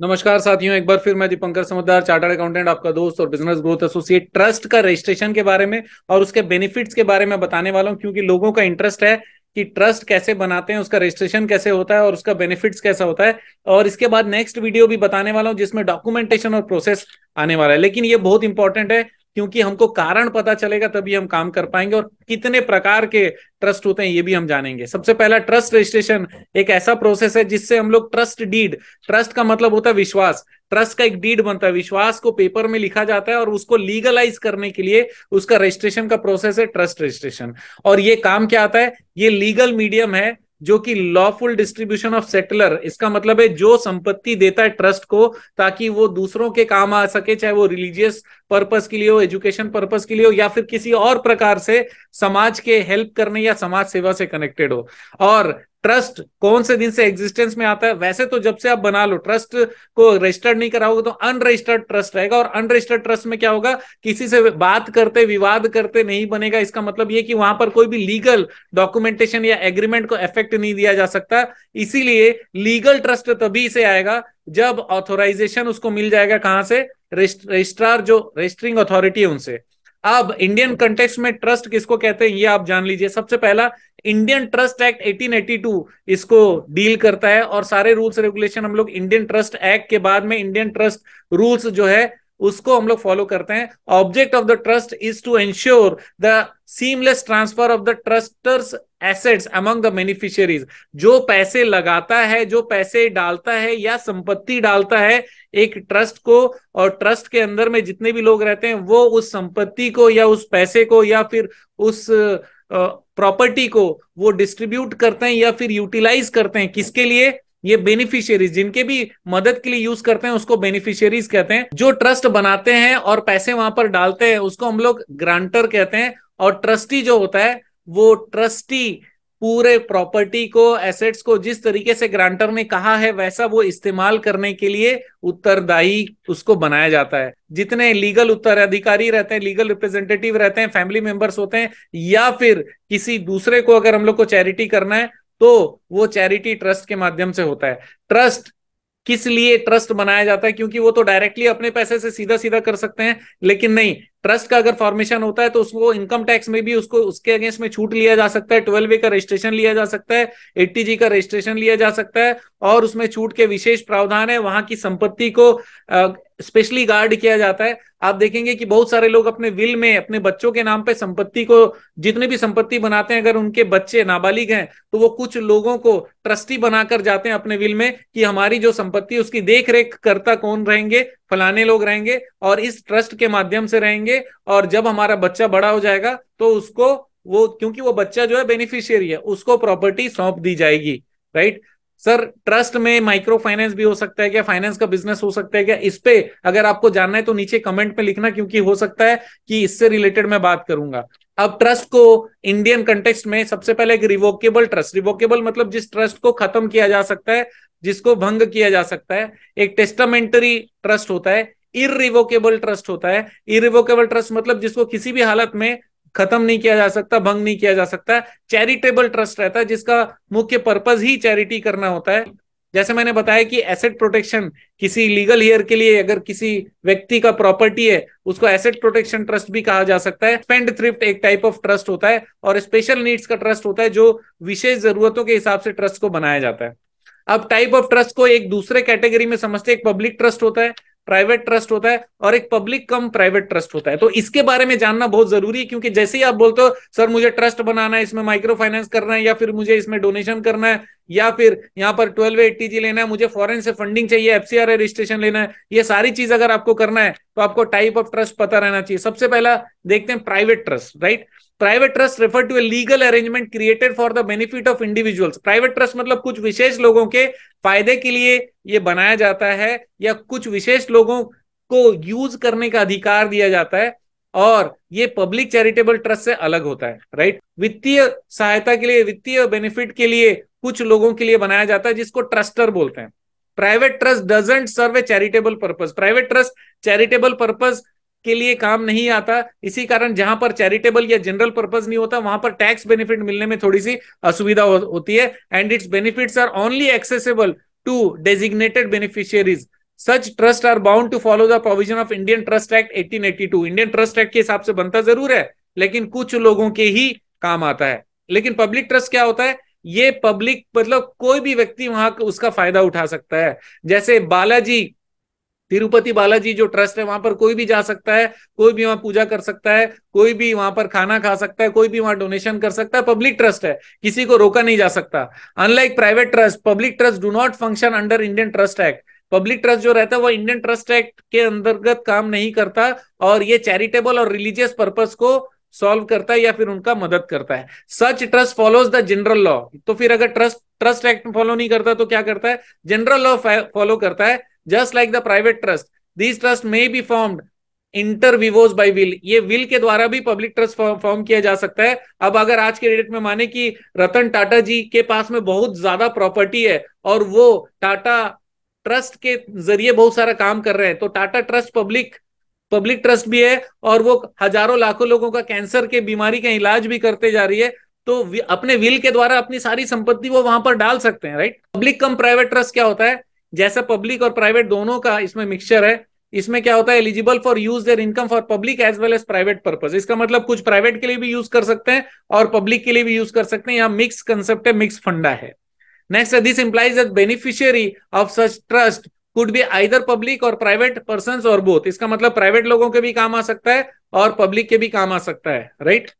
नमस्कार साथियों एक बार फिर मैं दीपंकर समुदार चार्टर्ड अकाउंटेंट आपका दोस्त और बिजनेस ग्रोथ एसोसिएट ट्रस्ट का रजिस्ट्रेशन के बारे में और उसके बेनिफिट्स के बारे में बताने वाला हूं क्योंकि लोगों का इंटरेस्ट है कि ट्रस्ट कैसे बनाते हैं उसका रजिस्ट्रेशन कैसे होता है और उसका बेनिफिट्स कैसा होता है और इसके बाद नेक्स्ट वीडियो भी बताने वाला हूं जिसमें डॉक्यूमेंटेशन और प्रोसेस आने वाला है लेकिन ये बहुत इंपॉर्टेंट है क्योंकि हमको कारण पता चलेगा तभी हम काम कर पाएंगे और कितने प्रकार के ट्रस्ट होते हैं ये भी हम जानेंगे सबसे पहला ट्रस्ट रजिस्ट्रेशन एक ऐसा प्रोसेस है जिससे हम लोग ट्रस्ट डीड ट्रस्ट का मतलब होता है विश्वास ट्रस्ट का एक डीड बनता है विश्वास को पेपर में लिखा जाता है और उसको लीगलाइज करने के लिए उसका रजिस्ट्रेशन का प्रोसेस है ट्रस्ट रजिस्ट्रेशन और ये काम क्या आता है ये लीगल मीडियम है जो कि लॉफुल डिस्ट्रीब्यूशन ऑफ सेटलर इसका मतलब है जो संपत्ति देता है ट्रस्ट को ताकि वो दूसरों के काम आ सके चाहे वो रिलीजियस पर्पस के लिए हो एजुकेशन पर्पस के लिए हो या फिर किसी और प्रकार से समाज के हेल्प करने या समाज सेवा से कनेक्टेड हो और ट्रस्ट कौन से दिन से एग्जिस्टेंस में आता है वैसे तो जब से आप बना लो ट्रस्ट को रजिस्टर्ड नहीं कराओगे तो अनरजिस्टर्ड ट्रस्ट रहेगा और अनरजिस्टर्ड ट्रस्ट में क्या होगा किसी से बात करते विवाद करते नहीं बनेगा इसका मतलब ये कि वहां पर कोई भी लीगल डॉक्यूमेंटेशन या एग्रीमेंट को इफेक्ट नहीं दिया जा सकता इसीलिए लीगल ट्रस्ट तभी से आएगा जब ऑथोराइजेशन उसको मिल जाएगा कहां से रजिस्ट्रार जो रजिस्ट्रिंग अथॉरिटी है उनसे अब इंडियन कंटेक्स में ट्रस्ट किसको कहते हैं ये आप जान लीजिए सबसे पहला इंडियन ट्रस्ट एक्ट 1882 इसको डील करता है और सारे रूल्स रेगुलेशन हम लोग इंडियन ट्रस्ट एक्ट के बाद में इंडियन ट्रस्ट रूल्स जो है उसको हम लोग फॉलो करते हैं object of the trust is to ensure the seamless transfer of the trustor's assets among the beneficiaries जो पैसे लगाता है जो पैसे डालता है या संपत्ति डालता है एक ट्रस्ट को और ट्रस्ट के अंदर में जितने भी लोग रहते हैं वो उस संपत्ति को या उस पैसे को या फिर उस प्रॉपर्टी को वो डिस्ट्रीब्यूट करते हैं या फिर यूटिलाइज करते हैं किसके लिए ये बेनिफिशियरीज जिनके भी मदद के लिए यूज करते हैं उसको बेनिफिशियरीज कहते हैं जो ट्रस्ट बनाते हैं और पैसे वहां पर डालते हैं उसको हम लोग ग्रांटर कहते हैं और ट्रस्टी जो होता है वो ट्रस्टी पूरे प्रॉपर्टी को एसेट्स को जिस तरीके से ग्रांटर ने कहा है वैसा वो इस्तेमाल करने के लिए उत्तरदायी उसको बनाया जाता है जितने लीगल उत्तराधिकारी रहते हैं लीगल रिप्रेजेंटेटिव रहते हैं फैमिली मेंबर्स होते हैं या फिर किसी दूसरे को अगर हम लोग को चैरिटी करना है तो वो चैरिटी ट्रस्ट के माध्यम से होता है ट्रस्ट किस लिए ट्रस्ट बनाया जाता है क्योंकि वो तो डायरेक्टली अपने पैसे से सीधा सीधा कर सकते हैं लेकिन नहीं ट्रस्ट का अगर फॉर्मेशन होता है तो उसको इनकम टैक्स में भी उसको उसके अगेंस्ट में छूट लिया जा सकता है ट्वेल्व ए का रजिस्ट्रेशन लिया जा सकता है एट्टी जी का रजिस्ट्रेशन लिया जा सकता है और उसमें छूट के विशेष प्रावधान है वहां की संपत्ति को स्पेशली गार्ड किया जाता है आप देखेंगे कि बहुत सारे लोग अपने विल में अपने बच्चों के नाम पे संपत्ति को जितने भी संपत्ति बनाते हैं अगर उनके बच्चे नाबालिग हैं तो वो कुछ लोगों को ट्रस्टी बनाकर जाते हैं अपने विल में कि हमारी जो संपत्ति उसकी देख रेख करता कौन रहेंगे फलाने लोग रहेंगे और इस ट्रस्ट के माध्यम से रहेंगे और जब हमारा बच्चा बड़ा हो जाएगा तो उसको वो क्योंकि वो बच्चा जो है बेनिफिशियरी है उसको प्रॉपर्टी सौंप दी जाएगी राइट सर ट्रस्ट में माइक्रो फाइनेंस भी हो सकता है क्या फाइनेंस का बिजनेस हो सकता है क्या इस पे अगर आपको जानना है तो नीचे कमेंट में लिखना क्योंकि हो सकता है कि इससे रिलेटेड मैं बात करूंगा अब ट्रस्ट को इंडियन कंटेक्स्ट में सबसे पहले एक रिवोकेबल ट्रस्ट रिवोकेबल मतलब जिस ट्रस्ट को खत्म किया जा सकता है जिसको भंग किया जा सकता है एक टेस्टामेंटरी ट्रस्ट होता है इरिवोकेबल ट्रस्ट होता है इरिवोकेबल ट्रस्ट मतलब जिसको किसी भी हालत में खत्म नहीं किया जा सकता भंग नहीं किया जा सकता चैरिटेबल ट्रस्ट रहता है जिसका मुख्य पर्पज ही चैरिटी करना होता है जैसे मैंने बताया कि एसेट प्रोटेक्शन किसी लीगल हेयर के लिए अगर किसी व्यक्ति का प्रॉपर्टी है उसको एसेट प्रोटेक्शन ट्रस्ट भी कहा जा सकता है स्पेंड थ्रिफ्ट एक टाइप ऑफ ट्रस्ट होता है और स्पेशल नीड्स का ट्रस्ट होता है जो विशेष जरूरतों के हिसाब से ट्रस्ट को बनाया जाता है अब टाइप ऑफ ट्रस्ट को एक दूसरे कैटेगरी में समझते हैं एक पब्लिक ट्रस्ट होता है प्राइवेट ट्रस्ट होता है और एक पब्लिक कम प्राइवेट ट्रस्ट होता है तो इसके बारे में जानना बहुत जरूरी है क्योंकि जैसे ही आप बोलते हो सर मुझे ट्रस्ट बनाना है इसमें माइक्रो फाइनेंस करना है या फिर मुझे इसमें डोनेशन करना है या फिर यहाँ पर ट्वेल्व एट्टी जी लेना है मुझे फॉरेन से फंडिंग चाहिए एफसीआर रजिस्ट्रेशन लेना है ये सारी चीज अगर आपको करना है तो आपको टाइप ऑफ ट्रस्ट पता रहना चाहिए सबसे पहला देखते हैं private trust right private trust refer to a legal arrangement created for the benefit of individuals private trust मतलब कुछ विशेष लोगों के फायदे के लिए ये बनाया जाता है या कुछ विशेष लोगों को यूज करने का अधिकार दिया जाता है और ये पब्लिक चैरिटेबल ट्रस्ट से अलग होता है राइट वित्तीय सहायता के लिए वित्तीय बेनिफिट के लिए कुछ लोगों के लिए बनाया जाता है जिसको ट्रस्टर बोलते हैं private trust doesn't serve a charitable purpose private trust charitable purpose के लिए काम नहीं आता इसी कारण जहां पर चैरिटेबल या जनरल पर्पज नहीं होता वहां पर टैक्स बेनिफिट मिलने में थोड़ी सी असुविधा हो, होती है and its benefits are only accessible to designated beneficiaries such trust are bound to follow the provision of Indian trust act eighteen eighty two Indian trust act के हिसाब से बनता जरूर है लेकिन कुछ लोगों के ही काम आता है लेकिन पब्लिक ट्रस्ट क्या होता है ये पब्लिक मतलब कोई भी व्यक्ति वहां उसका फायदा उठा सकता है जैसे बालाजी तिरुपति बालाजी जो ट्रस्ट है वहां पर कोई भी जा सकता है कोई भी वहां पूजा कर सकता है कोई भी वहां पर खाना खा सकता है कोई भी वहां डोनेशन कर सकता है पब्लिक ट्रस्ट है किसी को रोका नहीं जा सकता unlike private trust public trust do not function under Indian trust act public trust जो रहता है वो इंडियन ट्रस्ट एक्ट के अंतर्गत काम नहीं करता और ये चैरिटेबल और रिलीजियस पर्पज को सॉल्व करता है या फिर उनका मदद करता है such trust follows the general law तो फिर अगर ट्रस्ट ट्रस्ट एक्ट फॉलो नहीं करता तो क्या करता है जनरल लॉ फॉलो करता है just like the private trust this trust may be formed inter vivos by will ये विल के द्वारा भी पब्लिक ट्रस्ट फॉर्म किया जा सकता है अब अगर आज के डेट में माने कि रतन टाटा जी के पास में बहुत ज्यादा प्रॉपर्टी है और वो टाटा ट्रस्ट के जरिए बहुत सारा काम कर रहे हैं तो Tata trust public public trust भी है और वो हजारों लाखों लोगों का कैंसर के बीमारी का इलाज भी करते जा रही है तो अपने विल के द्वारा अपनी सारी संपत्ति वो वहां पर डाल सकते हैं right public cum private trust क्या होता है जैसा पब्लिक और प्राइवेट दोनों का इसमें मिक्सचर है इसमें क्या होता है eligible for use their income for public as well as private purpose इसका मतलब कुछ प्राइवेट के लिए भी यूज कर सकते हैं और पब्लिक के लिए भी यूज कर सकते हैं यहाँ मिक्स कंसेप्ट है मिक्स फंडा है next this implies that beneficiary of such trust could be either public और प्राइवेट पर्सन और बोथ इसका मतलब प्राइवेट लोगों के भी काम आ सकता है और पब्लिक के भी काम आ सकता है राइट right?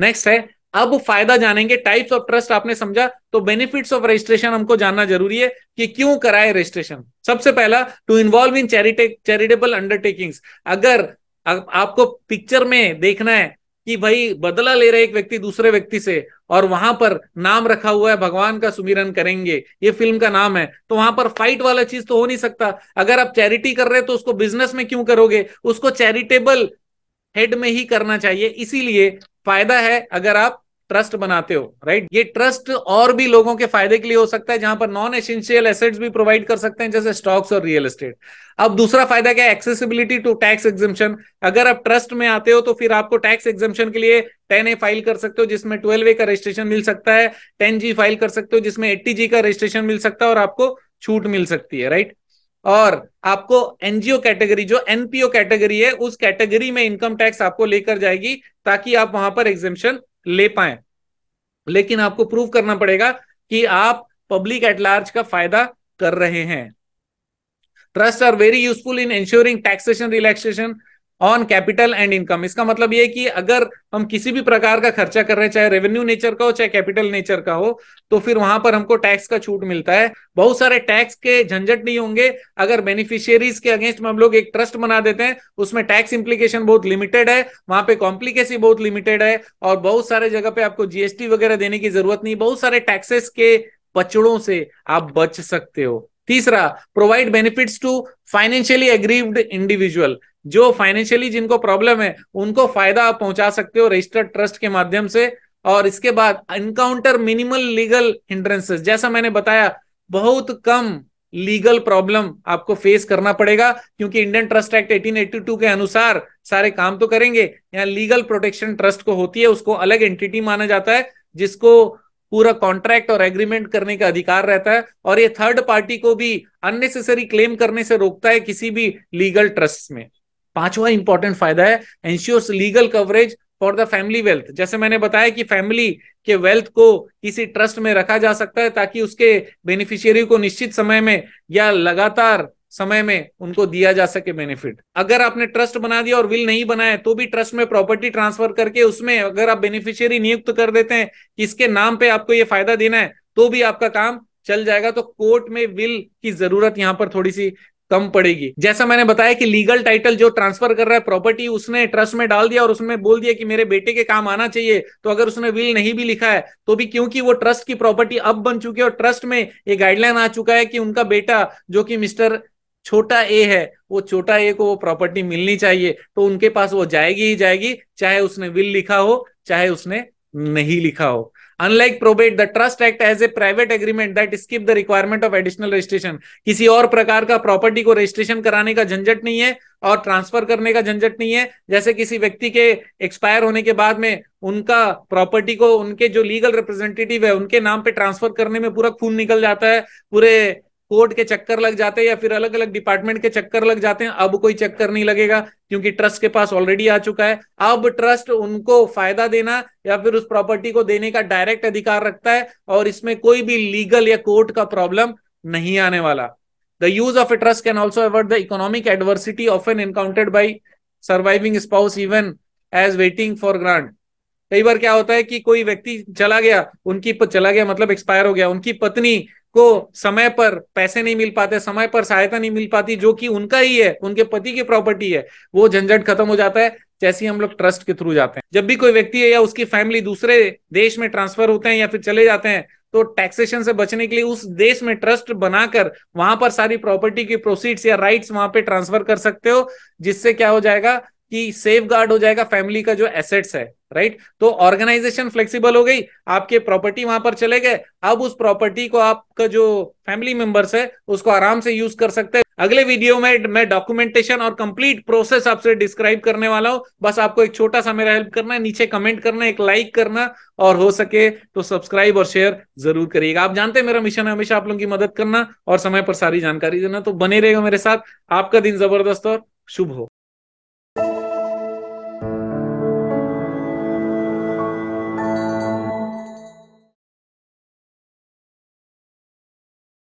नेक्स्ट है अब फायदा जानेंगे टाइप्स ऑफ ट्रस्ट आपने समझा तो बेनिफिट्स ऑफ रजिस्ट्रेशन हमको जानना जरूरी है कि क्यों कराए रजिस्ट्रेशन सबसे पहला to involve in charity charitable undertakings अगर आपको पिक्चर में देखना है कि भाई बदला ले रहे एक व्यक्ति दूसरे व्यक्ति से और वहां पर नाम रखा हुआ है भगवान का सुमिरन करेंगे ये फिल्म का नाम है तो वहां पर फाइट वाला चीज तो हो नहीं सकता अगर आप चैरिटी कर रहे हैं तो उसको बिजनेस में क्यों करोगे उसको चैरिटेबल हेड में ही करना चाहिए इसीलिए फायदा है अगर आप ट्रस्ट बनाते हो राइट ये ट्रस्ट और भी लोगों के फायदे के लिए हो सकता है जहां पर नॉन एसेंशियल एसेट्स भी प्रोवाइड कर सकते हैं जैसे स्टॉक्स और रियल एस्टेट अब दूसरा फायदा क्या है एक्सेसिबिलिटी टू टैक्स एग्जामेशन अगर आप ट्रस्ट में आते हो तो फिर आपको टैक्स एग्जामेशन के लिए टेन ए फाइल कर सकते हो जिसमें ट्वेल्व ए का रजिस्ट्रेशन मिल सकता है टेन जी फाइल कर सकते हो जिसमें एट्टी जी का रजिस्ट्रेशन मिल सकता है और आपको छूट मिल सकती है राइट और आपको एनजीओ कैटेगरी जो एनपीओ कैटेगरी है उस कैटेगरी में इनकम टैक्स आपको लेकर जाएगी ताकि आप वहां पर एग्जिमशन ले पाए लेकिन आपको प्रूव करना पड़ेगा कि आप पब्लिक एट लार्ज का फायदा कर रहे हैं trust are very useful in ensuring taxation relaxation on capital and income इसका मतलब यह कि अगर हम किसी भी प्रकार का खर्चा कर रहे हैं चाहे रेवेन्यू नेचर का हो चाहे कैपिटल नेचर का हो तो फिर वहां पर हमको टैक्स का छूट मिलता है बहुत सारे टैक्स के झंझट नहीं होंगे अगर बेनिफिशियरीज के अगेंस्ट में हम लोग एक ट्रस्ट बना देते हैं उसमें टैक्स इंप्लीकेशन बहुत लिमिटेड है वहां पे कॉम्प्लीकेसी बहुत लिमिटेड है और बहुत सारे जगह पे आपको जीएसटी वगैरह देने की जरूरत नहीं बहुत सारे टैक्सेस के पचड़ों से आप बच सकते हो तीसरा provide benefits to financially aggrieved individual जो फाइनेंशियली जिनको प्रॉब्लम है उनको फायदा आप पहुंचा सकते हो रजिस्टर्ड ट्रस्ट के माध्यम से और इसके बाद इनकाउंटर मिनिमल लीगल हिंड्रेंसेस जैसा मैंने बताया बहुत कम लीगल प्रॉब्लम आपको फेस करना पड़ेगा क्योंकि इंडियन ट्रस्ट एक्ट 1882 के अनुसार सारे काम तो करेंगे यहाँ लीगल प्रोटेक्शन ट्रस्ट को होती है उसको अलग एंटिटी माना जाता है जिसको पूरा कॉन्ट्रैक्ट और एग्रीमेंट करने का अधिकार रहता है और ये थर्ड पार्टी को भी अननेसेसरी क्लेम करने से रोकता है किसी भी लीगल ट्रस्ट में पांचवा इंपॉर्टेंट फायदा है ensures legal coverage for the family wealth जैसे मैंने बताया कि फैमिली के वेल्थ को किसी ट्रस्ट में रखा जा सकता है ताकि उसके बेनिफिशियरी को निश्चित समय में या लगातार समय में उनको दिया जा सके बेनिफिट अगर आपने ट्रस्ट बना दिया और विल नहीं बनाया तो भी ट्रस्ट में प्रॉपर्टी ट्रांसफर करके उसमें अगर आप बेनिफिशियरी नियुक्त कर देते हैं कि इसके नाम पे आपको ये फायदा देना है तो भी आपका काम चल जाएगा तो कोर्ट में विल की जरूरत यहाँ पर थोड़ी सी कम पड़ेगी जैसा मैंने बताया कि लीगल टाइटल जो ट्रांसफर कर रहा है प्रॉपर्टी उसने ट्रस्ट में डाल दिया और उसमें बोल दिया कि मेरे बेटे के काम आना चाहिए तो अगर उसने विल नहीं भी लिखा है तो भी क्योंकि वो ट्रस्ट की प्रॉपर्टी अब बन चुकी है और ट्रस्ट में ये गाइडलाइन आ चुका है कि उनका बेटा जो कि मिस्टर छोटा ए है वो छोटा ए को वो प्रॉपर्टी मिलनी चाहिए तो उनके पास वो जाएगी ही जाएगी चाहे उसने विल लिखा हो चाहे उसने नहीं लिखा हो unlike probate the trust act as a private agreement that skip the requirement of additional registration किसी और प्रकार का प्रॉपर्टी को रजिस्ट्रेशन कराने का झंझट नहीं है और ट्रांसफर करने का झंझट नहीं है जैसे किसी व्यक्ति के एक्सपायर होने के बाद में उनका प्रॉपर्टी को उनके जो लीगल रिप्रेजेंटेटिव है उनके नाम पे ट्रांसफर करने में पूरा खून निकल जाता है पूरे कोर्ट के चक्कर लग जाते हैं या फिर अलग अलग डिपार्टमेंट के चक्कर लग जाते हैं अब कोई चक्कर नहीं लगेगा क्योंकि ट्रस्ट के पास ऑलरेडी आ चुका है अब ट्रस्ट उनको फायदा देना या फिर उस प्रॉपर्टी को देने का डायरेक्ट अधिकार रखता है और इसमें कोई भी लीगल या कोर्ट का प्रॉब्लम नहीं आने वाला the use of a trust can also avert the economic adversity of an encountered by surviving spouse even as waiting for grant कई बार क्या होता है कि कोई व्यक्ति चला गया उनकी चला गया मतलब एक्सपायर हो गया उनकी पत्नी को समय पर पैसे नहीं मिल पाते समय पर सहायता नहीं मिल पाती जो कि उनका ही है उनके पति की प्रॉपर्टी है वो झंझट खत्म हो जाता है जैसे हम लोग ट्रस्ट के थ्रू जाते हैं जब भी कोई व्यक्ति है या उसकी फैमिली दूसरे देश में ट्रांसफर होते हैं या फिर चले जाते हैं तो टैक्सेशन से बचने के लिए उस देश में ट्रस्ट बनाकर वहां पर सारी प्रॉपर्टी की प्रोसीड्स या राइट्स वहां पे ट्रांसफर कर सकते हो जिससे क्या हो जाएगा कि सेफ गार्ड हो जाएगा फैमिली का जो एसेट्स है राइट तो ऑर्गेनाइजेशन फ्लेक्सिबल हो गई आपके प्रॉपर्टी वहां पर चले गए अब उस प्रॉपर्टी को आपका जो फैमिली मेंबर्स है उसको आराम से यूज कर सकते हैं अगले वीडियो में मैं डॉक्यूमेंटेशन और कंप्लीट प्रोसेस आपसे डिस्क्राइब करने वाला हूं बस आपको एक छोटा सा मेरा हेल्प करना है नीचे कमेंट करना एक लाइक करना और हो सके तो सब्सक्राइब और शेयर जरूर करिएगा आप जानते हैं मेरा मिशन है हमेशा आप लोगों की मदद करना और समय पर सारी जानकारी देना तो बने रहेगा मेरे साथ आपका दिन जबरदस्त और शुभ हो